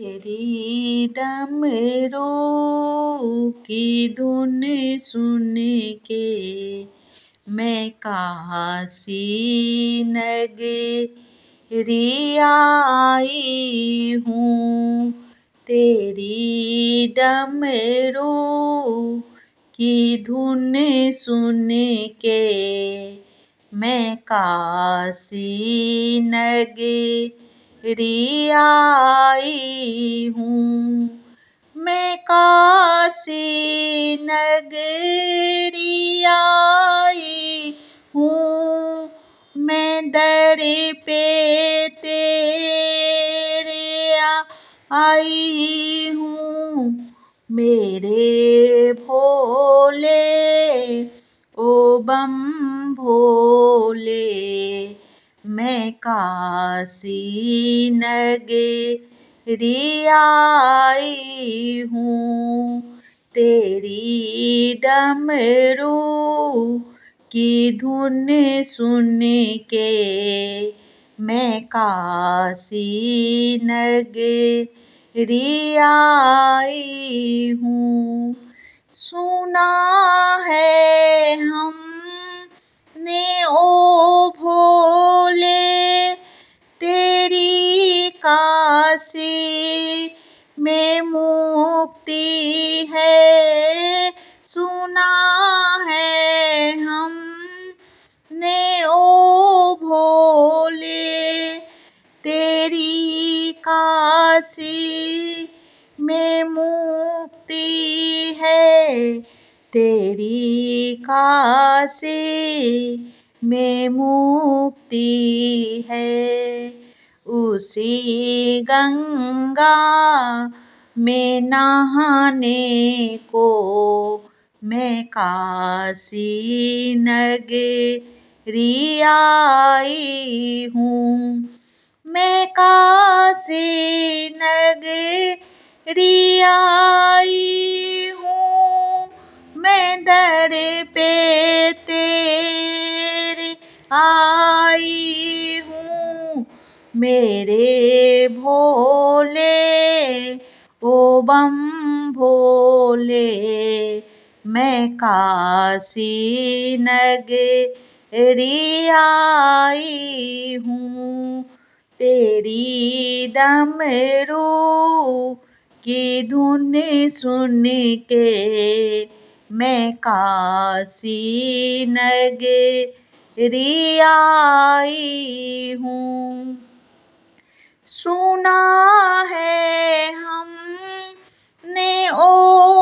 तेरी डमरू की धुन सुन के मैं काशी नग रियाई हूँ तेरी डमरू की धुन सुन के मैं काशी नगे नगरी आई हूँ मैं काशी नगरी आई हूँ मैं दर पे तेरे आई हूँ मेरे भोले ओ बम भोले मैं काशी नगे रियाई हूँ तेरी डमरू की धुन सुन के मैं काशी नगे रियाई हूँ सुना है हम ने ओ भो तेरी काशी में मुक्ति है उसी गंगा में नहाने को मैं काशी नगरी आई हूँ मैं काशी नगरी आई मेरे भोले ओ बम भोले मैं काशी नग रियाई हूँ तेरी डमरू की धुन सुन के मैं काशी नग रियाई हूँ सुना है हमने ओ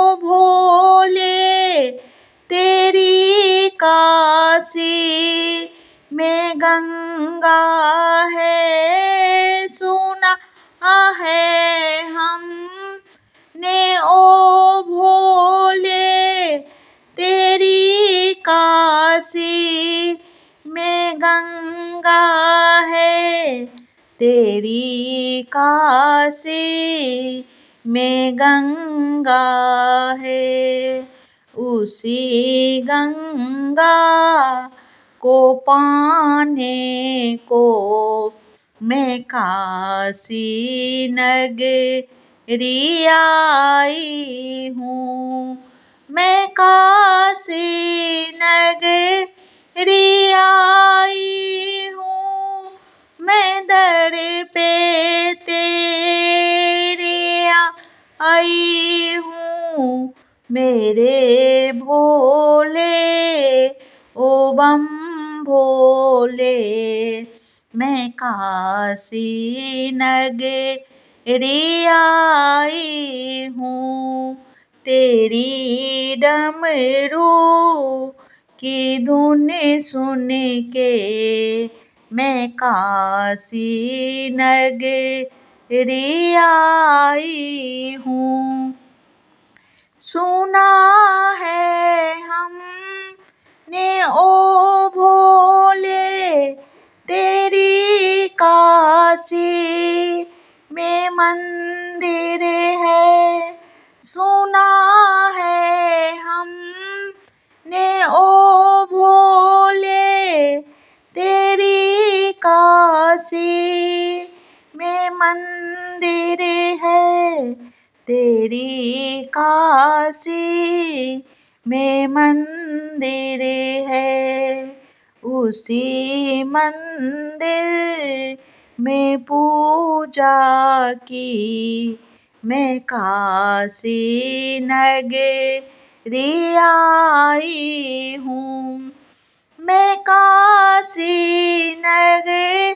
तेरी काशी में गंगा है उसी गंगा को पाने को मैं काशी नग रियाई हूँ मैं काशी नग रे भोले ओ बम भोले मैं काशी नगरी आई हूँ तेरी डमरू की धुन सुन के मैं काशी नगरी आई हूँ सुना है हमने ओ भोले तेरी काशी में मंदिर है सुना है हम ने ओ भोले तेरी काशी में मंदिर है तेरी उदासी में मंदिर है उसी मंदिर में पूजा की मैं काशी नगरी रियाई हूँ मैं काशी नगरी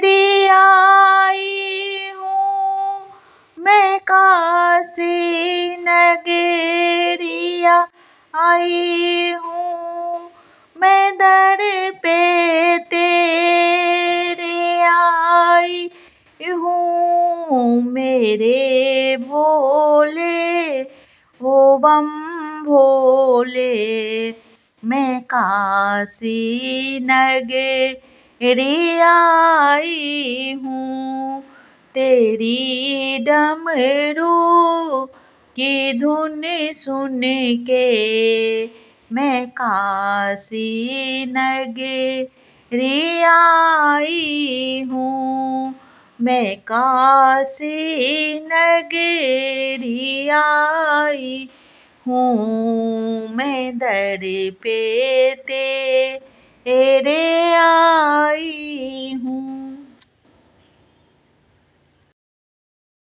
रियाई हूँ मैं काशी आई हूँ मैं दर पे तेरे आई हूँ मेरे भोले हो बम भोले मैं काशी नगे रे आई हूँ तेरी डमरू की धुन सुन के मैं काशी नगे रियाई हूँ मैं काशी नगे आई हूँ मैं दर पे तेरे आई हूँ